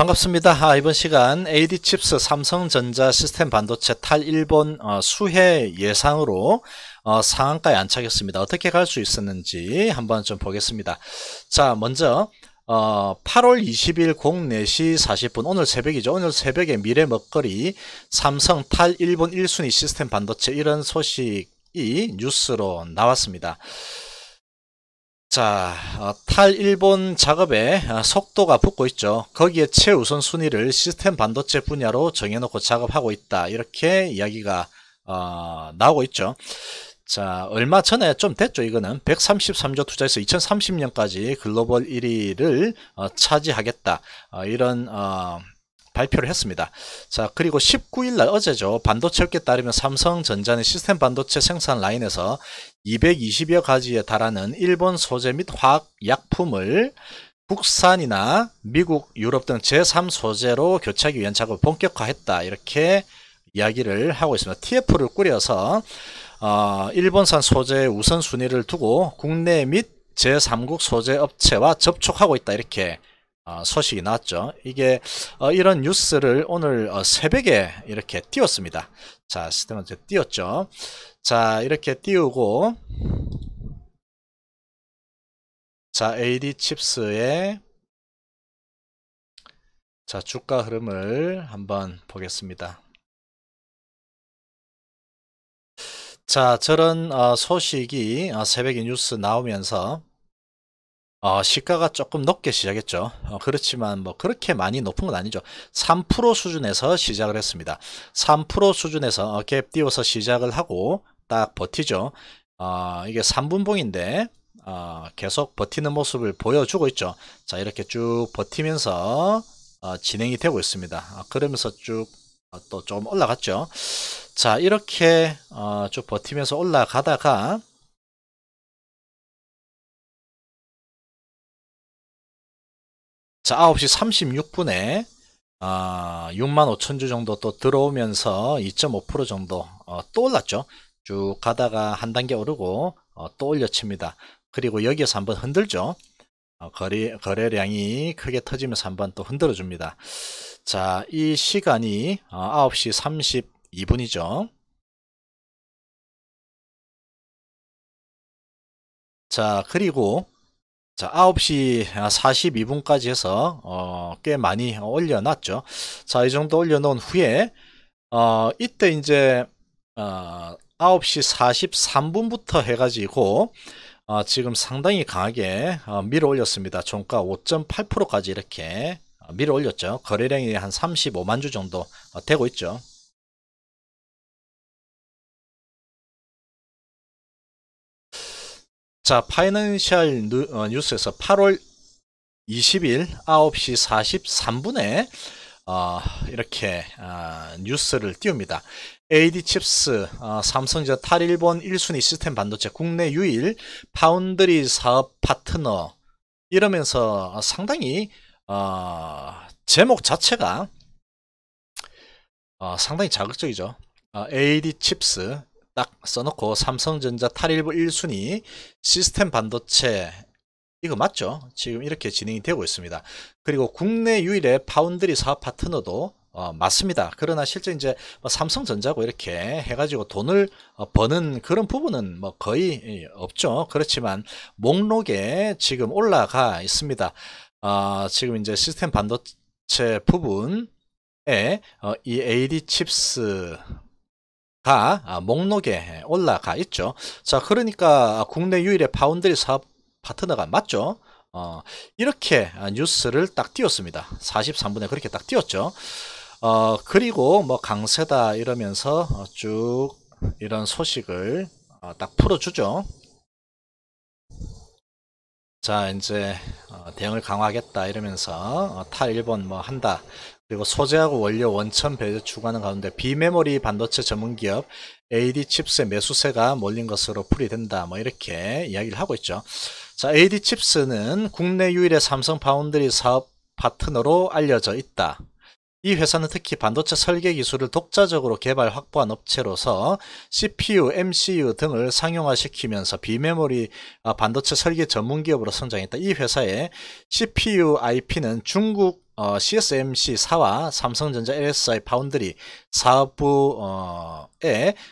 반갑습니다. 아, 이번 시간 AD 칩스 삼성전자 시스템 반도체 탈 일본 어, 수혜 예상으로 어, 상한가에 안착했습니다. 어떻게 갈 수 있었는지 한번 좀 보겠습니다. 자, 먼저 어, 8월 20일 04시 40분 오늘 새벽이죠. 오늘 새벽에 미래 먹거리 삼성 탈 일본 1순위 시스템 반도체 이런 소식이 뉴스로 나왔습니다. 자, 어, 탈일본 작업의 어, 속도가 붙고 있죠. 거기에 최우선 순위를 시스템 반도체 분야로 정해놓고 작업하고 있다. 이렇게 이야기가 어, 나오고 있죠. 자, 얼마 전에 좀 됐죠. 이거는 133조 투자해서 2030년까지 글로벌 1위를 어, 차지하겠다. 어, 이런 어, 발표를 했습니다. 자 그리고 19일날 어제죠. 반도체 업계 따르면 삼성전자는 시스템 반도체 생산 라인에서 220여 가지에 달하는 일본 소재 및 화학 약품을 국산이나 미국, 유럽 등 제3소재로 교체하기 위한 작업을 본격화했다. 이렇게 이야기를 하고 있습니다. TF를 꾸려서 어, 일본산 소재의 우선순위를 두고 국내 및 제3국 소재 업체와 접촉하고 있다. 이렇게 어, 소식이 나왔죠. 이게 어, 이런 뉴스를 오늘 어, 새벽에 이렇게 띄웠습니다. 자, 시스템한테 띄웠죠. 자 이렇게 띄우고 자 AD 칩스의 자 주가 흐름을 한번 보겠습니다. 자 저런 어, 소식이 어, 새벽에 뉴스 나오면서 어, 시가가 조금 높게 시작했죠. 어, 그렇지만 뭐 그렇게 많이 높은 건 아니죠. 3% 수준에서 시작을 했습니다. 3% 수준에서 어, 갭 띄워서 시작을 하고 딱 버티죠. 어, 이게 3분봉인데 어, 계속 버티는 모습을 보여주고 있죠. 자 이렇게 쭉 버티면서 어, 진행이 되고 있습니다. 어, 그러면서 쭉또 어, 조금 올라갔죠. 자 이렇게 어, 쭉 버티면서 올라가다가 자, 9시 36분에 아, 6만 5천 주 정도 또 들어오면서 2.5% 정도 어, 또 올랐죠. 쭉 가다가 한 단계 오르고 어, 또 올려칩니다. 그리고 여기에서 한번 흔들죠. 어, 거래, 거래량이 크게 터지면서 한번 또 흔들어 줍니다. 자, 이 시간이 어, 9시 32분이죠. 자, 그리고 자, 9시 42분까지 해서 어, 꽤 많이 올려놨죠. 자, 이 정도 올려놓은 후에 어, 이때 이제 어, 9시 43분부터 해가지고 어, 지금 상당히 강하게 어, 밀어 올렸습니다. 종가 5.8%까지 이렇게 어, 밀어 올렸죠. 거래량이 한 35만 주 정도 어, 되고 있죠. 자, 파이낸셜 어, 뉴스에서 8월 20일 9시 43분에 어, 이렇게 어, 뉴스를 띄웁니다. AD 칩스 어, 삼성전 탈일본 1순위 시스템 반도체 국내 유일 파운드리 사업 파트너 이러면서 상당히 어, 제목 자체가 어, 상당히 자극적이죠. AD 칩스 딱 써놓고 삼성전자 탈일부 1순위 시스템 반도체 이거 맞죠? 지금 이렇게 진행이 되고 있습니다. 그리고 국내 유일의 파운드리 사업 파트너도 어, 맞습니다. 그러나 실제 이제 뭐 삼성전자고 이렇게 해가지고 돈을 어, 버는 그런 부분은 뭐 거의 예, 없죠. 그렇지만 목록에 지금 올라가 있습니다. 어, 지금 이제 시스템 반도체 부분에 어, 이 AD 칩스 가 아, 목록에 올라가 있죠. 자, 그러니까 국내 유일의 파운드리 사업 파트너가 맞죠? 어, 이렇게 뉴스를 딱 띄웠습니다. 43분에 그렇게 딱 띄웠죠. 어, 그리고 뭐 강세다 이러면서 쭉 이런 소식을 어, 딱 풀어주죠. 자, 이제 어, 대응을 강화하겠다 이러면서 어, 탈일본 뭐 한다. 그리고 소재하고 원료 원천 배제 추구하는 가운데 비메모리 반도체 전문기업 AD 칩스의 매수세가 몰린 것으로 풀이된다. 뭐 이렇게 이야기를 하고 있죠. 자, AD 칩스는 국내 유일의 삼성 파운드리 사업 파트너로 알려져 있다. 이 회사는 특히 반도체 설계 기술을 독자적으로 개발 확보한 업체로서 CPU, MCU 등을 상용화시키면서 비메모리 아, 반도체 설계 전문 기업으로 성장했다. 이 회사의 CPU IP는 중국 어, CSMC4와 삼성전자 LSI 파운드리 사업부에 어,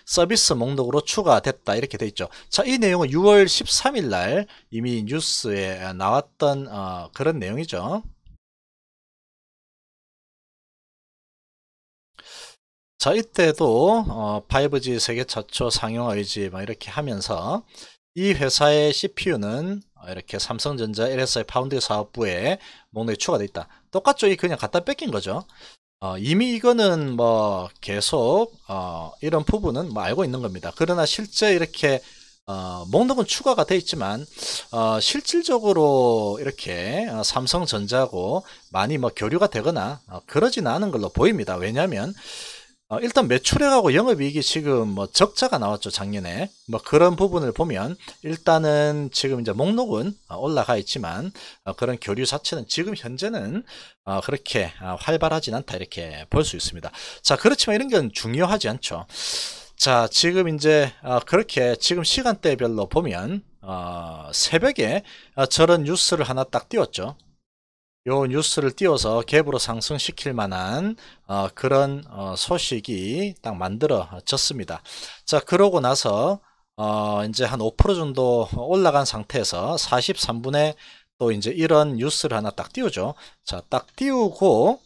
서비스 목록으로 추가됐다 이렇게 돼 있죠. 자, 이 내용은 6월 13일 날 이미 뉴스에 나왔던 어, 그런 내용이죠. 자, 이때도 어, 5G 세계 최초 상용 의지 막 이렇게 하면서 이 회사의 CPU는 아, 이렇게 삼성전자 LSI 파운드 사업부에 목록에 추가되어 있다. 똑같죠? 그냥 갖다 뺏긴 거죠. 어, 이미 이거는 뭐 계속 어, 이런 부분은 뭐 알고 있는 겁니다. 그러나 실제 이렇게 어, 목록은 추가가 되어 있지만 어, 실질적으로 이렇게 어, 삼성전자고 하 많이 뭐 교류가 되거나 어, 그러진 않은 걸로 보입니다. 왜냐하면 어, 일단 매출액하고 영업이익이 지금 뭐 적자가 나왔죠 작년에 뭐 그런 부분을 보면 일단은 지금 이제 목록은 어, 올라가 있지만 어, 그런 교류 자체는 지금 현재는 어, 그렇게 어, 활발하진 않다 이렇게 볼 수 있습니다 자 그렇지만 이런 건 중요하지 않죠 자 지금 이제 어, 그렇게 지금 시간대별로 보면 새벽에 저런 뉴스를 하나 딱 띄웠죠 요 뉴스를 띄워서 갭으로 상승시킬 만한 어, 그런 어, 소식이 딱 만들어졌습니다. 자 그러고 나서 어, 이제 한 5% 정도 올라간 상태에서 43분에 또 이제 이런 뉴스를 하나 딱 띄우죠. 자 딱 띄우고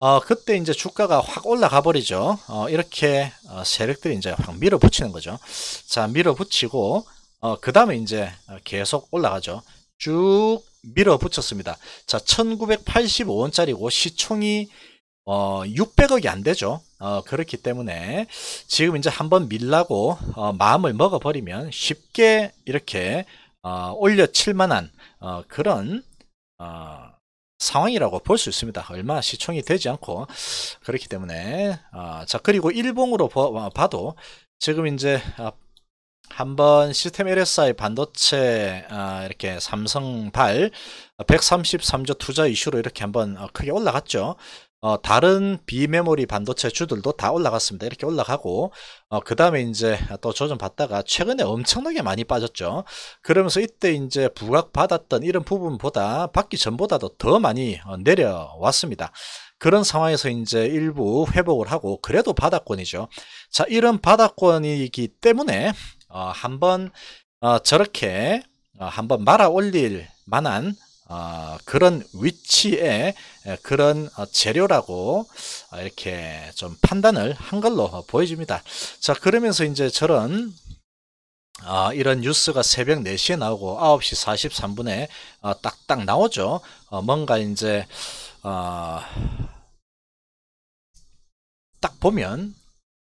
어, 그때 이제 주가가 확 올라가 버리죠. 어, 이렇게 어, 세력들이 이제 확 밀어붙이는 거죠. 자, 밀어붙이고 어, 그 다음에 이제 계속 올라가죠. 쭉 밀어붙였습니다. 자, 1985원짜리고 시총이 어, 600억이 안 되죠. 어, 그렇기 때문에 지금 이제 한번 밀라고 어, 마음을 먹어버리면 쉽게 이렇게 어, 올려칠 만한 어, 그런 어, 상황이라고 볼 수 있습니다. 얼마 시총이 되지 않고 그렇기 때문에 어, 자 그리고 일봉으로 봐, 어, 봐도 지금 이제 어, 한번 시스템 LSI 반도체 아, 이렇게 삼성 발 133조 어, 투자 이슈로 이렇게 한번 어, 크게 올라갔죠. 어, 다른 비메모리 반도체 주들도 다 올라갔습니다. 이렇게 올라가고 어, 그 다음에 이제 또 조정 받다가 최근에 엄청나게 많이 빠졌죠. 그러면서 이때 이제 부각받았던 이런 부분보다 받기 전보다도 더 많이 어, 내려왔습니다. 그런 상황에서 이제 일부 회복을 하고 그래도 바닥권이죠. 자 이런 바닥권이기 때문에 어, 한번 어, 저렇게 어, 한번 말아 올릴 만한 어, 그런 위치에 그런 어, 재료라고 어, 이렇게 좀 판단을 한 걸로 어, 보여집니다. 자 그러면서 이제 저런 어, 이런 뉴스가 새벽 4시에 나오고 9시 43분에 어, 딱딱 나오죠. 어, 뭔가 이제 딱 보면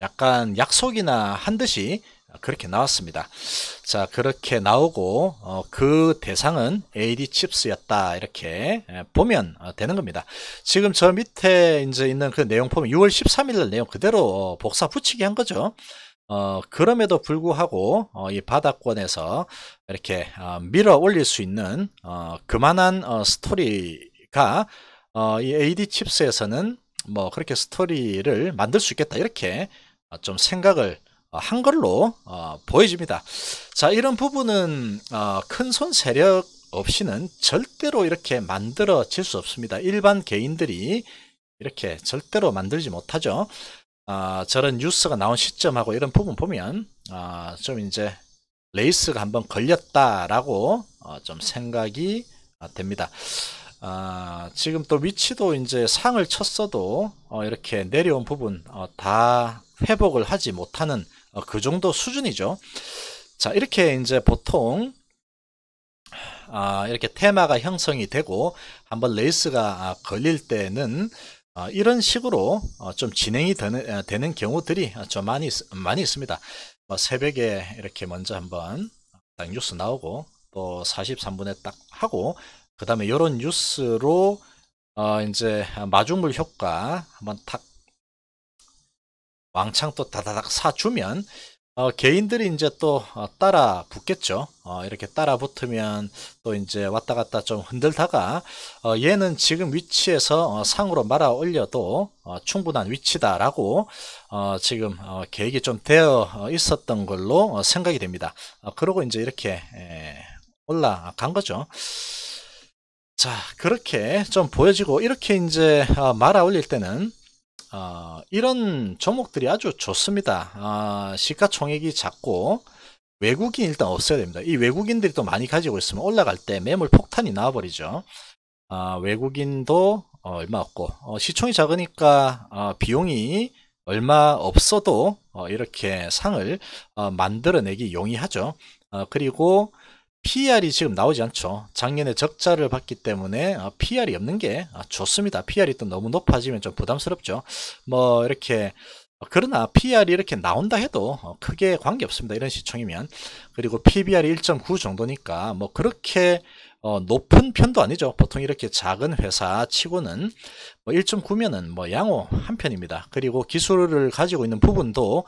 약간 약속이나 한 듯이 그렇게 나왔습니다. 자, 그렇게 나오고 어, 그 대상은 AD 칩스였다 이렇게 예, 보면 어, 되는 겁니다. 지금 저 밑에 이제 있는 그 내용 보면 6월 13일 날 내용 그대로 어, 복사 붙이기 한 거죠. 어, 그럼에도 불구하고 어, 이 바닥권에서 이렇게 어, 밀어 올릴 수 있는 어, 그만한 어, 스토리가 어, 이 AD 칩스에서는 뭐 그렇게 스토리를 만들 수 있겠다 이렇게 어, 좀 생각을 어, 한걸로 어, 보여집니다. 자, 이런 부분은 어, 큰 손 세력 없이는 절대로 이렇게 만들어질 수 없습니다. 일반 개인들이 이렇게 절대로 만들지 못하죠. 아, 저런 뉴스가 나온 시점하고 이런 부분 보면 아, 좀 이제 레이스가 한번 걸렸다라고 좀 생각이 아, 됩니다. 아, 지금 또 위치도 이제 상을 쳤어도 어, 이렇게 내려온 부분 어, 다 회복을 하지 못하는 어, 그 정도 수준이죠. 자, 이렇게 이제 보통 아, 이렇게 테마가 형성이 되고 한번 레이스가 아, 걸릴 때는 어, 이런 식으로 어, 좀 진행이 되는, 어, 되는, 경우들이 어, 좀 많이 많이 있습니다. 뭐 새벽에 이렇게 먼저 한번 딱 뉴스 나오고 또 43분에 딱 하고 그 다음에 이런 뉴스로 어, 이제 마중물 효과 한번 탁 왕창 또 다다닥 사주면 어, 개인들이 이제 또 어, 따라 붙겠죠. 어, 이렇게 따라 붙으면 또 이제 왔다 갔다 좀 흔들다가 어, 얘는 지금 위치에서 어, 상으로 말아 올려도 어, 충분한 위치다라고 지금 계획이 좀 되어 있었던 걸로 생각이 됩니다. 그러고 이제 이렇게 에, 올라간 거죠. 자 그렇게 좀 보여지고 이렇게 이제 말아 올릴 때는 아, 이런 종목들이 아주 좋습니다. 아, 시가총액이 작고 외국인 일단 없어야 됩니다. 이 외국인들이 또 많이 가지고 있으면 올라갈 때 매물 폭탄이 나와버리죠. 아, 외국인도 어, 얼마 없고 어, 시총이 작으니까 어, 비용이 얼마 없어도 어, 이렇게 상을 어, 만들어내기 용이하죠. 어, 그리고 PR이 지금 나오지 않죠. 작년에 적자를 봤기 때문에 아, PR이 없는 게 아, 좋습니다. PR이 또 너무 높아지면 좀 부담스럽죠. 뭐 이렇게 어, 그러나 PR이 이렇게 나온다 해도 어, 크게 관계 없습니다. 이런 시청이면 그리고 PBR이 1.9 정도니까 뭐 그렇게 어, 높은 편도 아니죠. 보통 이렇게 작은 회사 치고는 뭐 1.9면은 뭐 양호 한 편입니다. 그리고 기술을 가지고 있는 부분도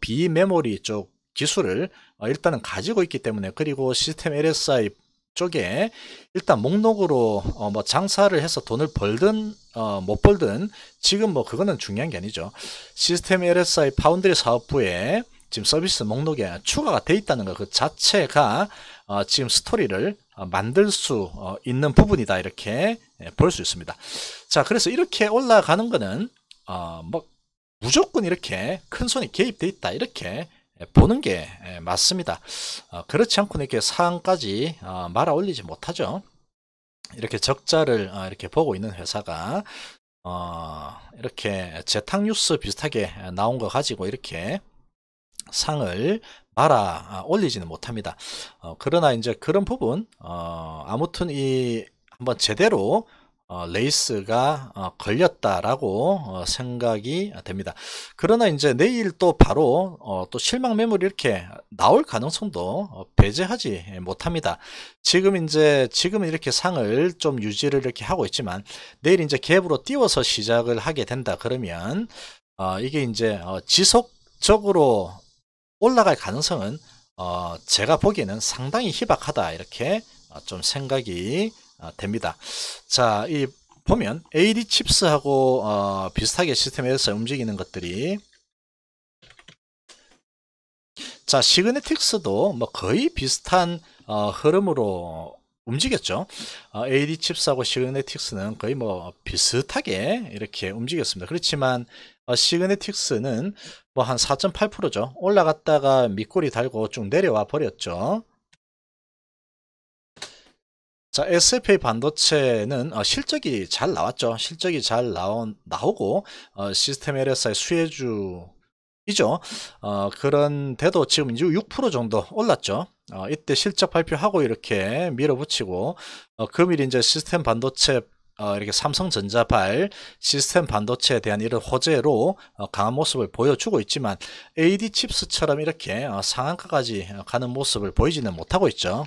비메모리 쪽 기술을 어, 일단은 가지고 있기 때문에 그리고 시스템 LSI 쪽에 일단 목록으로 어뭐 장사를 해서 돈을 벌든 어못 벌든 지금 뭐 그거는 중요한 게 아니죠. 시스템 LSI 파운드리 사업부에 지금 서비스 목록에 추가가 돼 있다는 것 그 자체가 어 지금 스토리를 어, 만들 수 어, 있는 부분이다 이렇게 예, 볼수 있습니다. 자 그래서 이렇게 올라가는 거는 뭐 무조건 이렇게 큰 손이 개입돼 있다 이렇게 예, 보는 게 예, 맞습니다. 어, 그렇지 않고는 이렇게 상까지 어, 말아 올리지 못하죠. 이렇게 적자를 어, 이렇게 보고 있는 회사가 이렇게 재탕 뉴스 비슷하게 나온 거 가지고 이렇게 상을 말아 올리지는 못합니다. 그러나 이제 그런 부분 아무튼 이 한번 제대로 어, 레이스가 어, 걸렸다라고 어, 생각이 됩니다. 그러나 이제 내일 또 바로 또 실망 매물이 이렇게 나올 가능성도 배제하지 못합니다. 지금 이제 지금 이렇게 상을 좀 유지를 이렇게 하고 있지만 내일 이제 갭으로 띄워서 시작을 하게 된다 그러면 이게 이제 지속적으로 올라갈 가능성은 제가 보기에는 상당히 희박하다 이렇게 좀 생각이 아, 됩니다. 자, 이 보면 AD 칩스하고 어, 비슷하게 시스템에서 움직이는 것들이 자 시그네틱스도 뭐 거의 비슷한 어, 흐름으로 움직였죠. 어, AD 칩스하고 시그네틱스는 거의 뭐 비슷하게 이렇게 움직였습니다. 그렇지만 어, 시그네틱스는 뭐 한 4.8%죠. 올라갔다가 밑골이 달고 쭉 내려와 버렸죠. 자, SFA 반도체는 어, 실적이 잘 나왔죠. 실적이 잘 나온, 나오고 어, 시스템 l s 의 수혜주 이죠. 어, 그런데도 지금 이제 6% 정도 올랐죠. 어, 이때 실적 발표하고 이렇게 밀어붙이고 어, 금일 그 이제 시스템 반도체 어, 이렇게 삼성전자발 시스템 반도체에 대한 이런 호재로 어, 강한 모습을 보여주고 있지만 AD 칩스처럼 이렇게 어, 상한가까지 어, 가는 모습을 보이지는 못하고 있죠.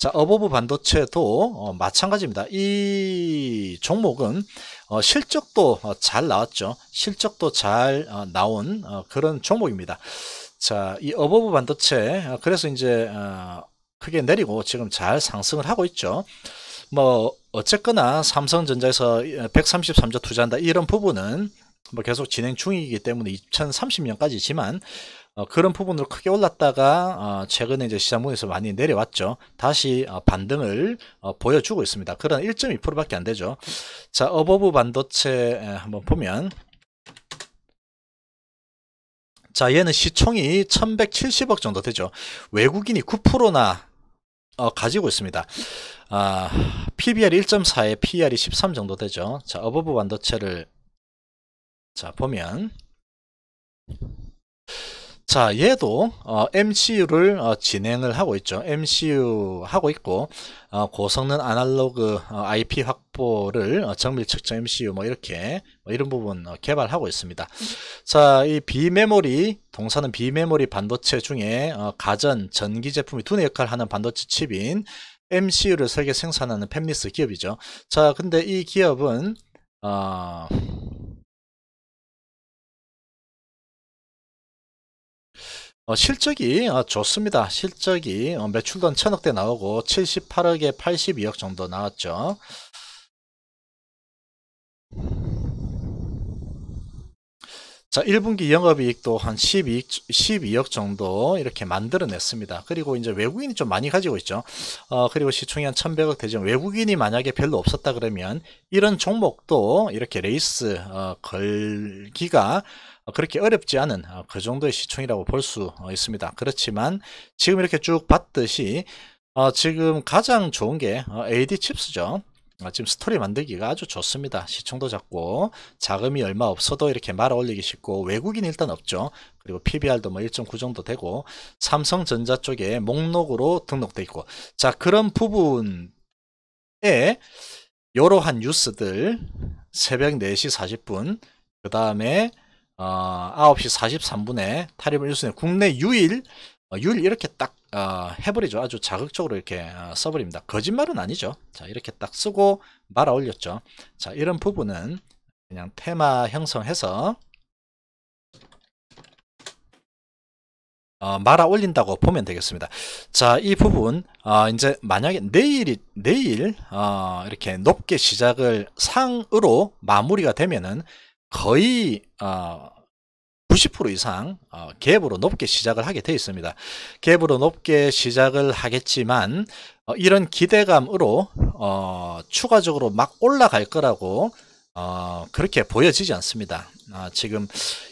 자, 어버브 반도체도 어, 마찬가지입니다. 이 종목은 어, 실적도 어, 잘 나왔죠. 실적도 잘 나온 그런 종목입니다. 자, 이 어버브 반도체 그래서 이제 크게 내리고 지금 잘 상승을 하고 있죠. 뭐 어쨌거나 삼성전자에서 133조 투자한다 이런 부분은 뭐 계속 진행 중이기 때문에 2030년까지지만 어, 그런 부분으로 크게 올랐다가 어, 최근에 이제 시장분에서 많이 내려왔죠. 다시 어, 반등을 어, 보여주고 있습니다. 그런 1.2%밖에 안 되죠. 자, 어버브 반도체 에, 한번 보면 자, 얘는 시총이 1170억 정도 되죠. 외국인이 9%나 어, 가지고 있습니다. 아, p b r 1.4에 PER이 13 정도 되죠. 자, 어버브 반도체를 자, 보면 자, 얘도 어, MCU를 어, 진행을 하고 있죠. MCU 하고 있고 어, 고성능 아날로그 어, IP 확보를 어, 정밀 측정 MCU 뭐 이렇게 뭐 이런 부분 어, 개발하고 있습니다. 자, 이 비메모리 동사는 비메모리 반도체 중에 어, 가전 전기 제품이 두뇌 역할을 하는 반도체 칩인 MCU를 설계 생산하는 팹리스 기업이죠. 자, 근데 이 기업은 어, 어, 실적이 어, 좋습니다. 실적이 어, 매출도 1000억대 나오고 78억에 82억 정도 나왔죠. 자, 1분기 영업이익도 한 12억, 12억 정도 이렇게 만들어냈습니다. 그리고 이제 외국인이 좀 많이 가지고 있죠. 어, 그리고 시총이 한 1100억 되죠. 외국인이 만약에 별로 없었다 그러면 이런 종목도 이렇게 레이스 어, 걸기가 어, 그렇게 어렵지 않은 어, 그 정도의 시총이라고 볼수 어, 있습니다. 그렇지만 지금 이렇게 쭉 봤듯이 지금 가장 좋은 게 AD 칩스죠. 지금 스토리 만들기가 아주 좋습니다. 시청도 작고 자금이 얼마 없어도 이렇게 말을 올리기 쉽고 외국인 일단 없죠. 그리고 PBR도 뭐 1.9 정도 되고 삼성전자 쪽에 목록으로 등록돼 있고 자 그런 부분에 이러한 뉴스들 새벽 4시 40분 그 다음에 어, 9시 43분에 탈입을 1순위 국내 유일 어, 유일 이렇게 딱 어, 해버리죠. 아주 자극적으로 이렇게 어, 써버립니다. 거짓말은 아니죠. 자 이렇게 딱 쓰고 말아 올렸죠. 자 이런 부분은 그냥 테마 형성해서 어, 말아 올린다고 보면 되겠습니다. 자, 이 부분 어, 이제 만약에 내일이 내일 어, 이렇게 높게 시작을 상으로 마무리가 되면은 거의 어, 90% 이상 어, 갭으로 높게 시작을 하게 되어 있습니다. 갭으로 높게 시작을 하겠지만 어, 이런 기대감으로 어, 추가적으로 막 올라갈 거라고 어, 그렇게 보여지지 않습니다. 아, 지금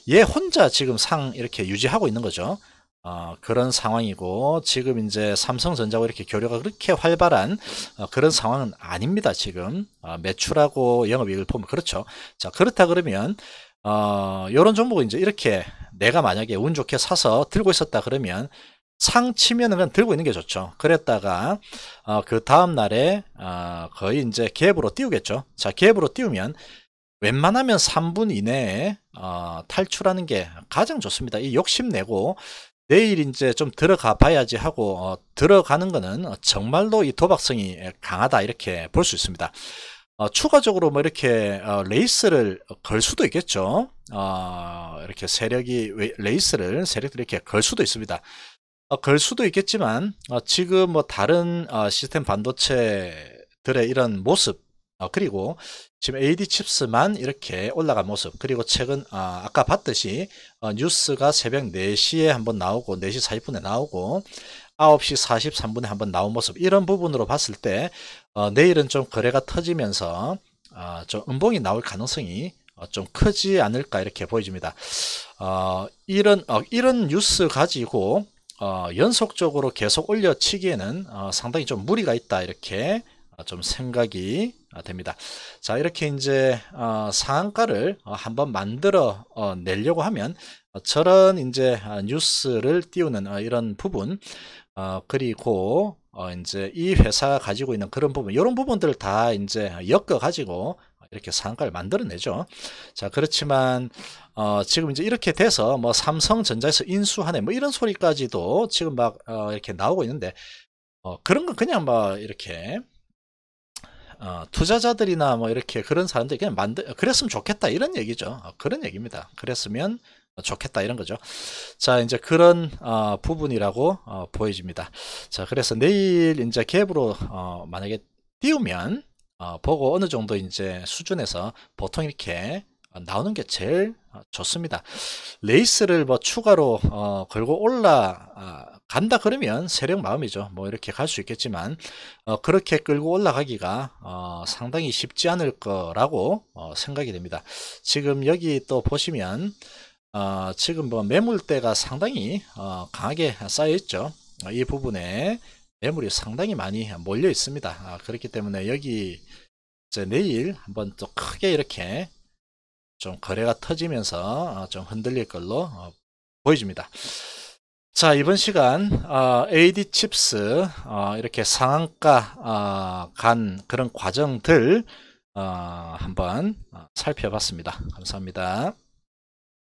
얘 혼자 지금 상 이렇게 유지하고 있는 거죠. 어, 그런 상황이고 지금 이제 삼성전자와 이렇게 교류가 그렇게 활발한 어, 그런 상황은 아닙니다. 지금 어, 매출하고 영업이익을 보면 그렇죠. 자 그렇다 그러면 어, 이런 종목을 이제 이렇게 내가 만약에 운 좋게 사서 들고 있었다 그러면 상치면은 그냥 들고 있는 게 좋죠. 그랬다가 어, 그 다음 날에 어, 거의 이제 갭으로 띄우겠죠. 자 갭으로 띄우면 웬만하면 3분 이내에 어, 탈출하는 게 가장 좋습니다. 이 욕심내고 내일 이제 좀 들어가 봐야지 하고 어, 들어가는 거는 정말로 이 도박성이 강하다 이렇게 볼 수 있습니다. 어, 추가적으로 뭐 이렇게 어, 레이스를 걸 수도 있겠죠. 어, 이렇게 세력이 레이스를 세력들이 이렇게 걸 수도 있습니다. 어, 걸 수도 있겠지만 어, 지금 뭐 다른 어, 시스템 반도체들의 이런 모습 어, 그리고 지금 AD 칩스만 이렇게 올라간 모습 그리고 최근 아, 아까 봤듯이 어, 뉴스가 새벽 4시에 한번 나오고 4시 40분에 나오고 9시 43분에 한번 나온 모습 이런 부분으로 봤을 때 어, 내일은 좀 거래가 터지면서 어, 좀 음봉이 나올 가능성이 어, 좀 크지 않을까 이렇게 보여집니다. 어, 이런 어, 이런 뉴스 가지고 어, 연속적으로 계속 올려치기에는 어, 상당히 좀 무리가 있다 이렇게 어, 좀 생각이 아, 됩니다. 자 이렇게 이제 어, 상한가를 어, 한번 만들어 어, 내려고 하면 어, 저런 이제 아, 뉴스를 띄우는 이런 부분 그리고 이제 이 회사가 가지고 있는 그런 부분 이런 부분들다 이제 엮어 가지고 이렇게 상가를 한 만들어내죠. 자, 그렇지만, 어, 지금 이제 이렇게 돼서 뭐 삼성전자에서 인수하네 뭐 이런 소리까지도 지금 막, 어, 이렇게 나오고 있는데, 어, 그런 거 그냥 뭐 이렇게, 어, 투자자들이나 뭐 이렇게 그런 사람들이 그냥 만들 그랬으면 좋겠다 이런 얘기죠 어, 그런 얘기입니다 그랬으면 좋겠다 이런 거죠 자 이제 그런 어, 부분이라고 어, 보여집니다 자 그래서 내일 이제 갭으로 어, 만약에 띄우면 어, 보고 어느 정도 이제 수준에서 보통 이렇게 아, 나오는 게 제일 아, 좋습니다. 레이스를 뭐 추가로 어, 걸고 올라간다 아, 그러면 세력 마음이죠. 뭐 이렇게 갈 수 있겠지만 어, 그렇게 끌고 올라가기가 어, 상당히 쉽지 않을 거라고 어, 생각이 됩니다. 지금 여기 또 보시면 어, 지금 뭐 매물대가 상당히 어, 강하게 쌓여 있죠. 이 부분에 매물이 상당히 많이 몰려 있습니다. 그렇기 때문에 여기 내일 한번 또 크게 이렇게 좀 거래가 터지면서 어, 좀 흔들릴 걸로 어, 보여집니다. 자 이번 시간 AD 어, 칩스 이렇게 상한가 간 그런 과정들 한번 살펴봤습니다. 감사합니다.